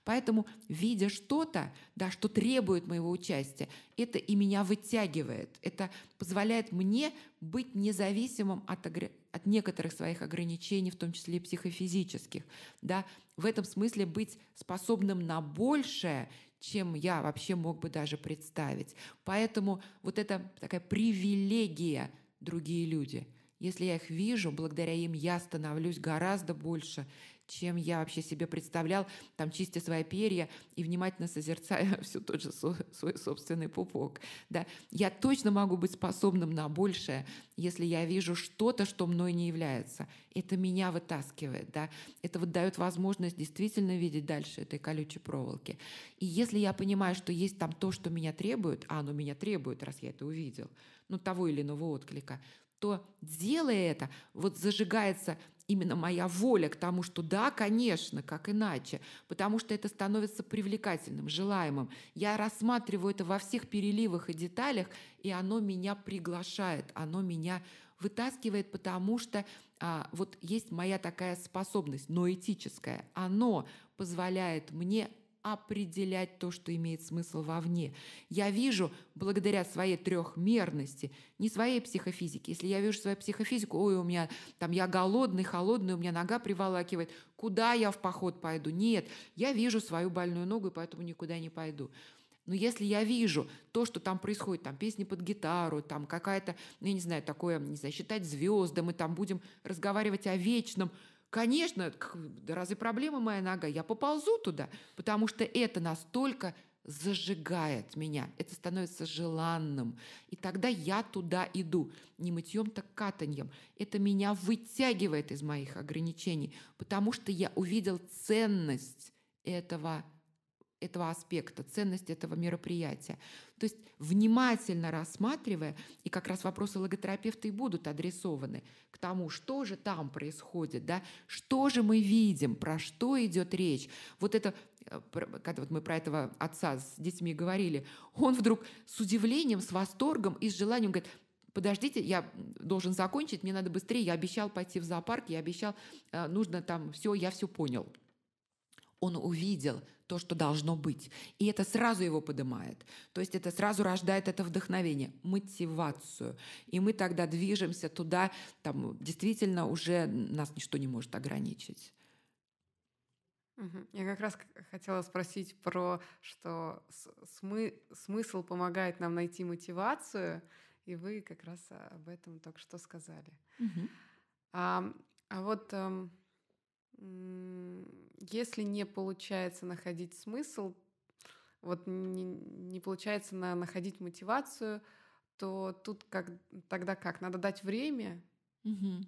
Поэтому, видя что-то, да, что требует моего участия, это и меня вытягивает. Это позволяет мне быть независимым от, от некоторых своих ограничений, в том числе и психофизических. Да? В этом смысле быть способным на большее, чем я вообще мог бы даже представить. Поэтому вот это такая привилегия другие люди – если я их вижу, благодаря им я становлюсь гораздо больше, чем я вообще себе представлял, там чистя свои перья и внимательно созерцая <laughs> все тот же свой собственный пупок. Да? Я точно могу быть способным на большее, если я вижу что-то, что мной не является. Это меня вытаскивает. Да? Это вот дает возможность действительно видеть дальше этой колючей проволоки. И если я понимаю, что есть там то, что меня требует, а оно меня требует, раз я это увидел, ну, того или иного отклика, то делая это, вот зажигается именно моя воля к тому, что да, конечно, как иначе, потому что это становится привлекательным, желаемым. Я рассматриваю это во всех переливах и деталях, и оно меня приглашает, оно меня вытаскивает, потому что а, вот есть моя такая способность, но этическая. Оно позволяет мне определять то, что имеет смысл вовне. Я вижу, благодаря своей трехмерности, не своей психофизике. Если я вижу свою психофизику, ой, у меня там я голодный, холодный, у меня нога приволакивает, куда я в поход пойду? Нет, я вижу свою больную ногу, и поэтому никуда не пойду. Но если я вижу то, что там происходит, там песни под гитару, там какая-то, ну, я не знаю, такое, не знаю, считать звезды, мы там будем разговаривать о вечном, Конечно, да разве проблема моя нога? Я поползу туда, потому что это настолько зажигает меня, это становится желанным. И тогда я туда иду. Не мытьем, так катаньем. Это меня вытягивает из моих ограничений, потому что я увидел ценность этого, этого аспекта, ценность этого мероприятия. То есть внимательно рассматривая, и как раз вопросы логотерапевта и будут адресованы к тому, что же там происходит, да, что же мы видим, про что идет речь. Вот это, э, когда вот мы про этого отца с детьми говорили, он вдруг с удивлением, с восторгом и с желанием говорит, подождите, я должен закончить, мне надо быстрее, я обещал пойти в зоопарк, я обещал, э, нужно там все, я все понял. Он увидел, то, что должно быть. И это сразу его поднимает. То есть это сразу рождает это вдохновение, мотивацию. И мы тогда движемся туда, там действительно уже нас ничто не может ограничить. Я как раз хотела спросить про, что смы смысл помогает нам найти мотивацию, и вы как раз об этом только что сказали. Угу. А, а вот эм, если не получается находить смысл, вот не, не получается на, находить мотивацию, то тут как, тогда как? Надо дать время? Угу.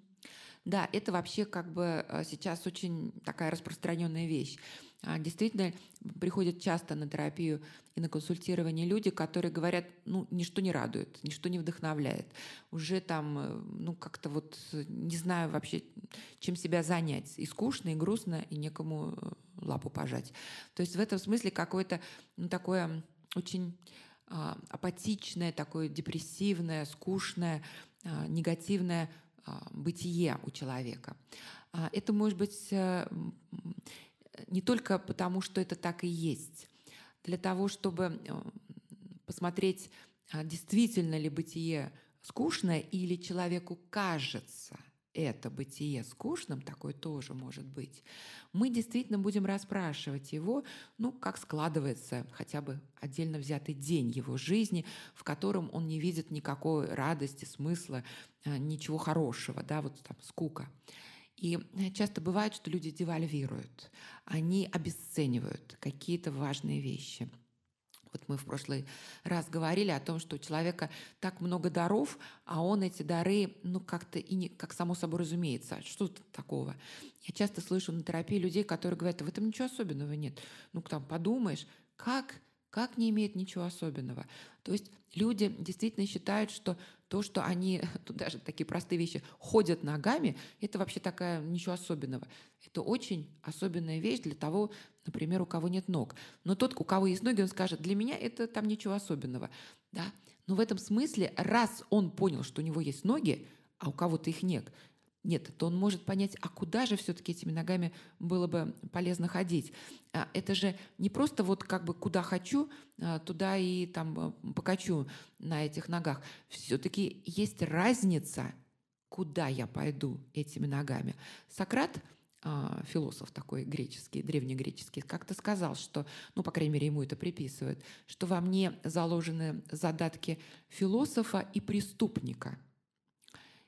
Да, это вообще как бы э, сейчас очень такая распространенная вещь. А, действительно приходят часто на терапию и на консультирование люди, которые говорят, ну, ничто не радует, ничто не вдохновляет. Уже там, э, ну, как-то вот э, не знаю вообще, чем себя занять. И скучно, и грустно, и некому э, лапу пожать. То есть в этом смысле какое-то, ну, такое очень а, апатичное, такое депрессивное, скучное, а, негативное бытие у человека. Это может быть не только потому, что это так и есть. Для того, чтобы э, посмотреть, а, действительно ли бытие скучно или человеку кажется это бытие скучным, такое тоже может быть, мы действительно будем расспрашивать его, ну, как складывается хотя бы отдельно взятый день его жизни, в котором он не видит никакой радости, смысла, э, ничего хорошего, да, вот там скука. И э, часто бывает, что люди девальвируют, они обесценивают какие-то важные вещи. Вот мы в прошлый раз говорили о том, что у человека так много даров, а он эти дары, ну, как-то и не, как само собой разумеется. Что тут такого? Я часто слышу на терапии людей, которые говорят, в этом ничего особенного нет. Ну, там, подумаешь, как как не имеет ничего особенного. То есть люди действительно считают, что то, что они, <laughs> тут даже такие простые вещи, ходят ногами, это вообще такая ничего особенного. Это очень особенная вещь для того, например, у кого нет ног. Но тот, у кого есть ноги, он скажет, для меня это там ничего особенного. Да? Но в этом смысле, раз он понял, что у него есть ноги, а у кого-то их нет, нет, то он может понять, а куда же все-таки этими ногами было бы полезно ходить. А, это же не просто вот как бы куда хочу, а, туда и там а, покачу на этих ногах. Все-таки есть разница, куда я пойду этими ногами. Сократ философ такой греческий, древнегреческий, как-то сказал, что, ну, по крайней мере, ему это приписывают, что во мне заложены задатки философа и преступника.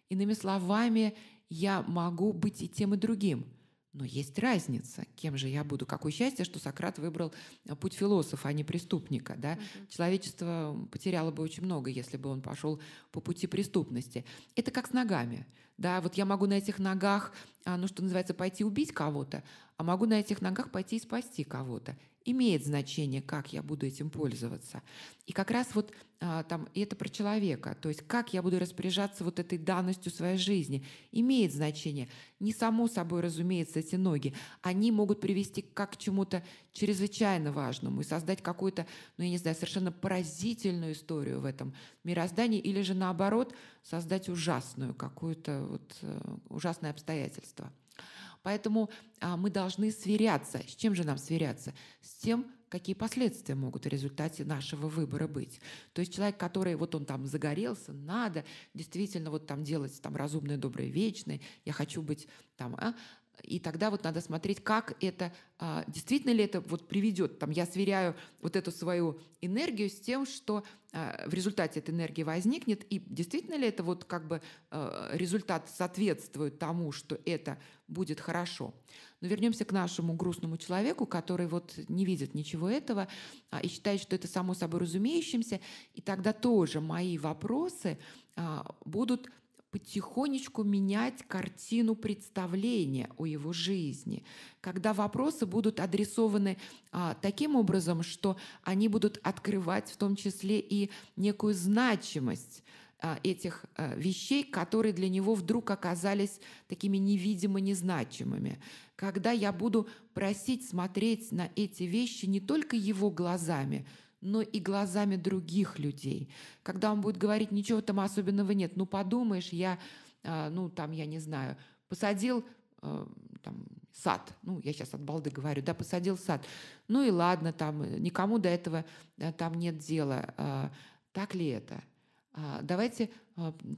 Иными словами, я могу быть и тем, и другим. Но есть разница, кем же я буду. Какое счастье, что Сократ выбрал э, путь философа, а не преступника. Да? Угу. Человечество потеряло бы очень много, если бы он пошел по пути преступности. Это как с ногами. Да? Вот я могу на этих ногах, а, ну что называется, пойти убить кого-то, а могу на этих ногах пойти и спасти кого-то имеет значение, как я буду этим пользоваться. И как раз вот а, там и это про человека, то есть как я буду распоряжаться вот этой данностью своей жизни, имеет значение. Не само собой, разумеется, эти ноги. Они могут привести как к чему-то чрезвычайно важному и создать какую-то, ну я не знаю, совершенно поразительную историю в этом мироздании или же наоборот создать ужасную какую-то вот э, ужасное обстоятельство. Поэтому а, мы должны сверяться. С чем же нам сверяться? С тем, какие последствия могут в результате нашего выбора быть. То есть человек, который вот он там загорелся, надо действительно вот там делать там разумное, доброе, вечное, я хочу быть там, а? И тогда вот надо смотреть, как это, а, действительно ли это вот приведет. Там я сверяю вот эту свою энергию с тем, что а, в результате этой энергии возникнет, и действительно ли это вот как бы а, результат соответствует тому, что это будет хорошо. Но вернемся к нашему грустному человеку, который вот не видит ничего этого и считает, что это само собой разумеющимся, и тогда тоже мои вопросы будут потихонечку менять картину представления о его жизни, когда вопросы будут адресованы а, таким образом, что они будут открывать в том числе и некую значимость а, этих а, вещей, которые для него вдруг оказались такими невидимо незначимыми. Когда я буду просить смотреть на эти вещи не только его глазами, но и глазами других людей. Когда он будет говорить, ничего там особенного нет, ну подумаешь, я, а, ну там, я не знаю, посадил э, там, сад, ну, я сейчас от балды говорю, да, посадил сад. Ну и ладно, там, э, никому до этого э, там нет дела. А, так ли это? А, давайте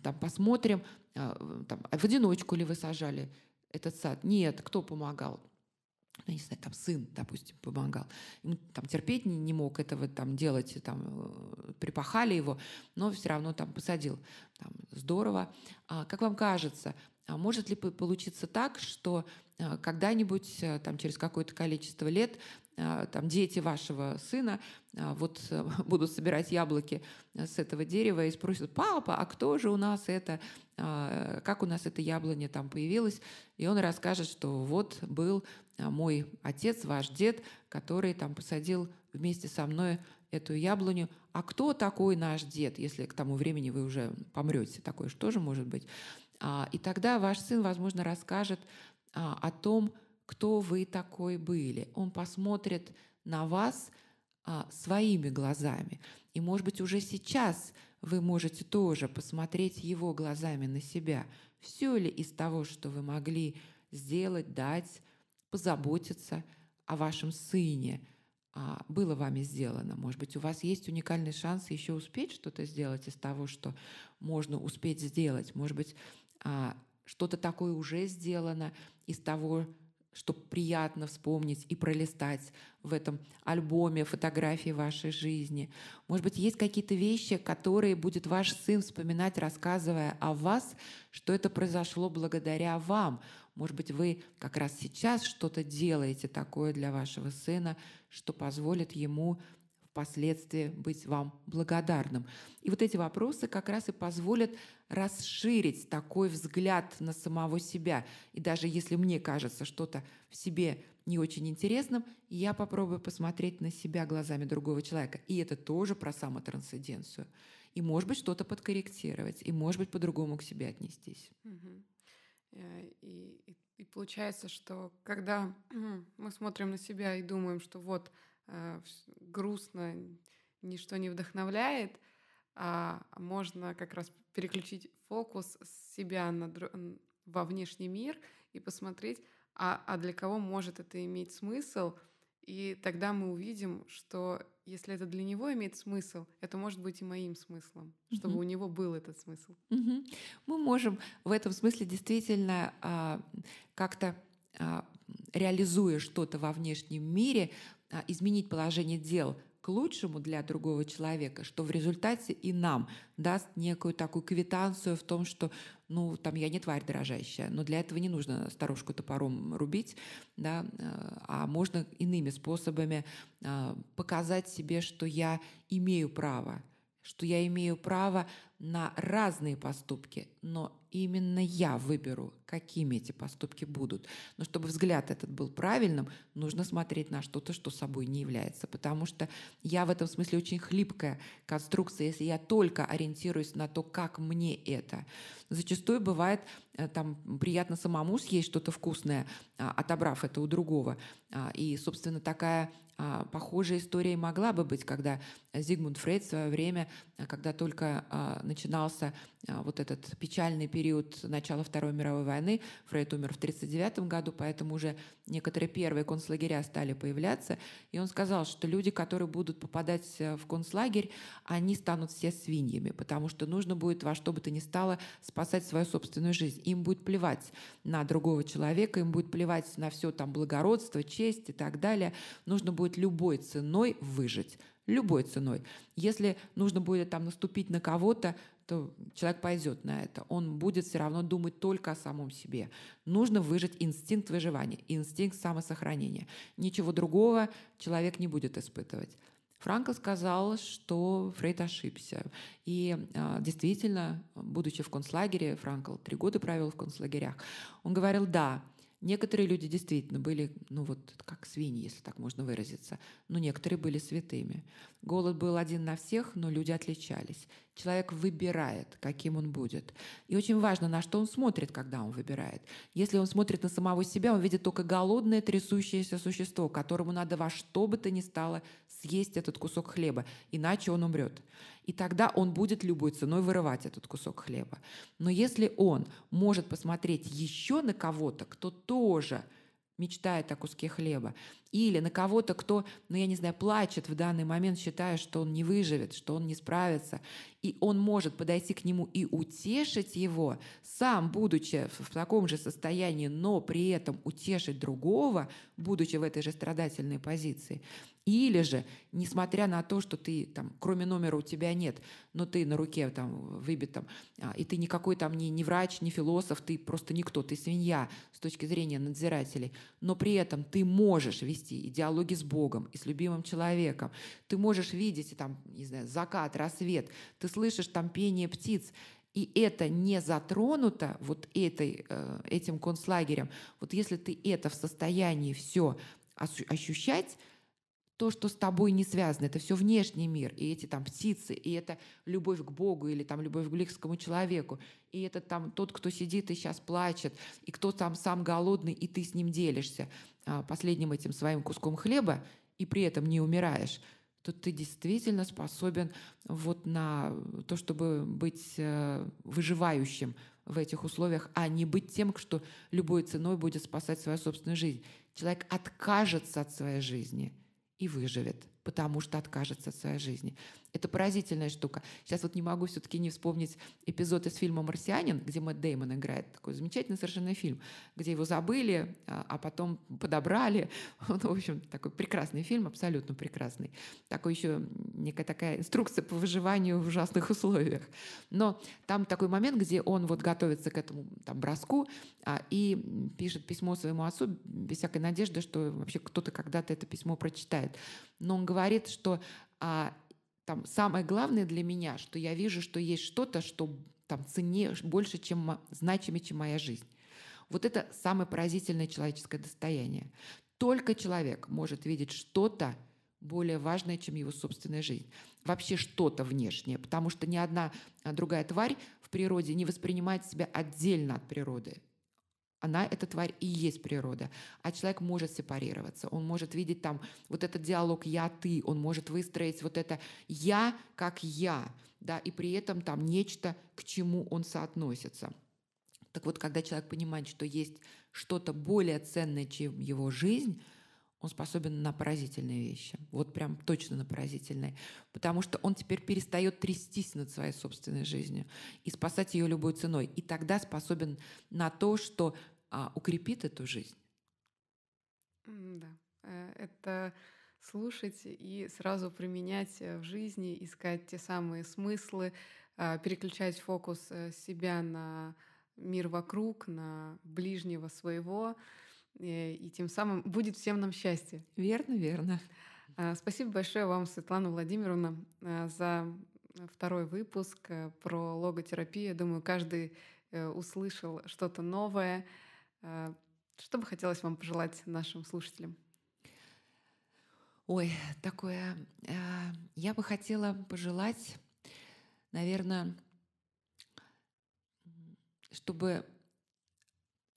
там, посмотрим, там, в одиночку ли вы сажали этот сад. Нет, кто помогал? ну, не знаю, там сын, допустим, помогал. Ему там терпеть не, не мог этого там делать, там э, припахали его, но все равно там посадил. Там, здорово. А, как вам кажется, а может ли получиться так, что а, когда-нибудь, э, там, через какое-то количество лет, а, там, дети вашего сына а, вот а, <laughs> будут собирать яблоки с этого дерева и спросят, папа, а кто же у нас это, а, как у нас это яблоня там появилась? И он расскажет, что вот был а, мой отец, ваш дед, который там посадил вместе со мной эту яблоню. А кто такой наш дед, если к тому времени вы уже помрете? Такое что же может быть? А, и тогда ваш сын, возможно, расскажет а, о том, кто вы такой были. Он посмотрит на вас а, своими глазами. И, может быть, уже сейчас вы можете тоже посмотреть его глазами на себя. Все ли из того, что вы могли сделать, дать, позаботиться о вашем сыне, а, было вами сделано. Может быть, у вас есть уникальный шанс еще успеть что-то сделать из того, что можно успеть сделать. Может быть, а, что-то такое уже сделано из того, что приятно вспомнить и пролистать в этом альбоме фотографии вашей жизни. Может быть, есть какие-то вещи, которые будет ваш сын вспоминать, рассказывая о вас, что это произошло благодаря вам. Может быть, вы как раз сейчас что-то делаете такое для вашего сына, что позволит ему впоследствии быть вам благодарным. И вот эти вопросы как раз и позволят расширить такой взгляд на самого себя. И даже если мне кажется что-то в себе не очень интересным, я попробую посмотреть на себя глазами другого человека. И это тоже про самотрансценденцию. И, может быть, что-то подкорректировать, и, может быть, по-другому к себе отнестись. Угу. Э, и, и, и получается, что когда <clears throat> мы смотрим на себя и думаем, что вот э, грустно, ничто не вдохновляет, а, а можно как раз переключить фокус с себя на, во внешний мир и посмотреть, а, а для кого может это иметь смысл. И тогда мы увидим, что если это для него имеет смысл, это может быть и моим смыслом, чтобы mm-hmm. у него был этот смысл. Mm-hmm. Мы можем в этом смысле действительно а, как-то а, реализуя что-то во внешнем мире, а, изменить положение дел, лучшему для другого человека, что в результате и нам даст некую такую квитанцию в том, что, ну, там, я не тварь дрожащая, но для этого не нужно старушку топором рубить, да, э, а можно иными способами э, показать себе, что я имею право, что я имею право на разные поступки, но именно я выберу какими эти поступки будут. Но чтобы взгляд этот был правильным, нужно смотреть на что-то, что собой не является. Потому что я в этом смысле очень хлипкая конструкция, если я только ориентируюсь на то, как мне это. Зачастую бывает э, там приятно самому съесть что-то вкусное, а, отобрав это у другого. А, и, собственно, такая а, похожая история могла бы быть, когда Зигмунд Фрейд в свое время, э, когда только начинался э, вот этот печальный период начала Второй мировой войны, войны. Фрейд умер в 1939 году, поэтому уже некоторые первые концлагеря стали появляться. И он сказал, что люди, которые будут попадать э, в концлагерь, они станут все свиньями, потому что нужно будет во что бы то ни стало спасать свою собственную жизнь. Им будет плевать на другого человека, им будет плевать на все там благородство, честь и так далее. Нужно будет любой ценой выжить любой ценой. Если нужно будет там наступить на кого-то, то человек пойдет на это. Он будет все равно думать только о самом себе. Нужно выжить инстинкт выживания, инстинкт самосохранения. Ничего другого человек не будет испытывать. Франко сказал, что Фрейд ошибся. И э, действительно, будучи в концлагере, Франкл три года провел в концлагерях, он говорил, да, некоторые люди действительно были, ну вот как свиньи, если так можно выразиться, но некоторые были святыми. Голод был один на всех, но люди отличались. Человек выбирает, каким он будет. И очень важно, на что он смотрит, когда он выбирает. Если он смотрит на самого себя, он видит только голодное, трясущееся существо, которому надо во что бы то ни стало съесть этот кусок хлеба, иначе он умрет. И тогда он будет любой ценой вырывать этот кусок хлеба. Но если он может посмотреть еще на кого-то, кто тоже мечтает о куске хлеба, или на кого-то, кто, ну я не знаю, плачет в данный момент, считая, что он не выживет, что он не справится, и он может подойти к нему и утешить его, сам будучи в таком же состоянии, но при этом утешить другого, будучи в этой же страдательной позиции. Или же, несмотря на то, что ты там, кроме номера у тебя нет, но ты на руке там выбит там, а, и ты никакой там не, не врач, не философ, ты просто никто, ты свинья с точки зрения надзирателей, но при этом ты можешь вести вести, и диалоги с Богом, и с любимым человеком. Ты можешь видеть там, не знаю, закат, рассвет, ты слышишь там пение птиц, и это не затронуто вот этой, э, этим концлагерем. Вот если ты это в состоянии все ощущать, то, что с тобой не связано, это все внешний мир, и эти там птицы, и это любовь к Богу или там любовь к близкому человеку, и это там тот, кто сидит и сейчас плачет, и кто там сам голодный, и ты с ним делишься. А, последним этим своим куском хлеба и при этом не умираешь, то ты действительно способен вот на то, чтобы быть э, выживающим в этих условиях, а не быть тем, что любой ценой будет спасать свою собственную жизнь. Человек откажется от своей жизни и выживет, потому что откажется от своей жизни. Это поразительная штука. Сейчас вот не могу все-таки не вспомнить эпизод из фильма «Марсианин», где Мэтт Деймон играет. Такой замечательный совершенно фильм, где его забыли, а, а потом подобрали. Ну, <laughs> в общем, такой прекрасный фильм, абсолютно прекрасный. Такой еще некая такая инструкция по выживанию в ужасных условиях. Но там такой момент, где он вот готовится к этому там, броску а, и пишет письмо своему отцу без всякой надежды, что вообще кто-то когда-то это письмо прочитает. Но он говорит, что а, там самое главное для меня, что я вижу, что есть что-то, что там цене больше, чем значимее, чем моя жизнь. Вот это самое поразительное человеческое достояние. Только человек может видеть что-то более важное, чем его собственная жизнь. Вообще что-то внешнее, потому что ни одна а, другая тварь в природе не воспринимает себя отдельно от природы. Она, эта тварь, и есть природа. А человек может сепарироваться, он может видеть там вот этот диалог «я-ты», он может выстроить вот это «я как я», да, и при этом там нечто, к чему он соотносится. Так вот, когда человек понимает, что есть что-то более ценное, чем его жизнь – он способен на поразительные вещи. Вот прям точно на поразительные. Потому что он теперь перестает трястись над своей собственной жизнью и спасать ее любой ценой. И тогда способен на то, что а, укрепит эту жизнь. Да. Э, это слушать и сразу применять э, в жизни, искать те самые смыслы, а, переключать фокус э, себя на мир вокруг, на ближнего своего — Э, и, тем самым будет всем нам счастье. Верно, верно. А, спасибо большое вам, Светлана Владимировна, э, за второй выпуск э, про логотерапию. Думаю, каждый услышал что-то новое. Что бы хотелось вам пожелать нашим слушателям? Ой, такое... Я бы хотела пожелать, наверное, чтобы,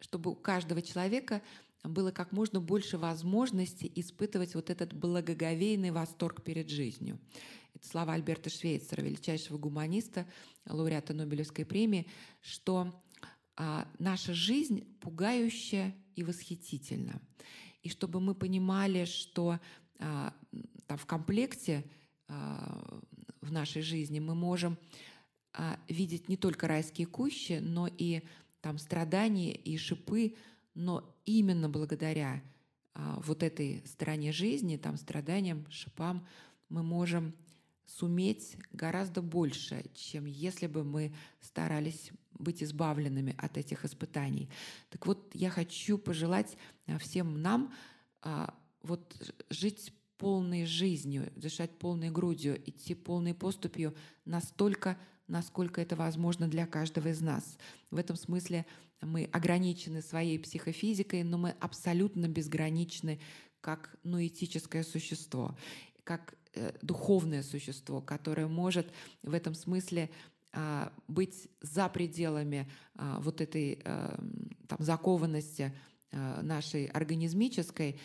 чтобы у каждого человека было как можно больше возможностей испытывать вот этот благоговейный восторг перед жизнью. Это слова Альберта Швейцера, величайшего гуманиста, лауреата Нобелевской премии, что а, наша жизнь пугающая и восхитительна. И чтобы мы понимали, что а, там, в комплекте а, в нашей жизни мы можем а, видеть не только райские кущи, но и там страдания и шипы но именно благодаря а, вот этой стороне жизни, там страданиям, шипам, мы можем суметь гораздо больше, чем если бы мы старались быть избавленными от этих испытаний. Так вот, я хочу пожелать а, всем нам а, вот жить полной жизнью, дышать полной грудью, идти полной поступью настолько, насколько это возможно для каждого из нас. В этом смысле мы ограничены своей психофизикой, но мы абсолютно безграничны как нуэтическое существо, как э, духовное существо, которое может в этом смысле э, быть за пределами э, вот этой э, там, закованности э, нашей организмической,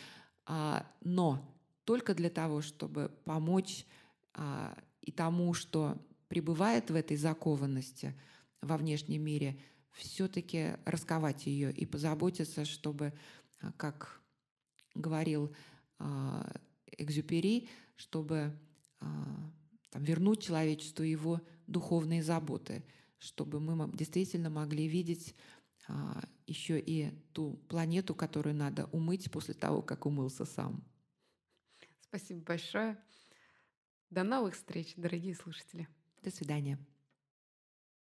э, но только для того, чтобы помочь э, и тому, что пребывает в этой закованности во внешнем мире – все-таки расковать ее и позаботиться, чтобы, а, как говорил а, Экзюпери, чтобы а, там, вернуть человечеству его духовные заботы, чтобы мы действительно могли видеть еще и ту планету, которую надо умыть после того, как умылся сам. Спасибо большое. До новых встреч, дорогие слушатели. До свидания.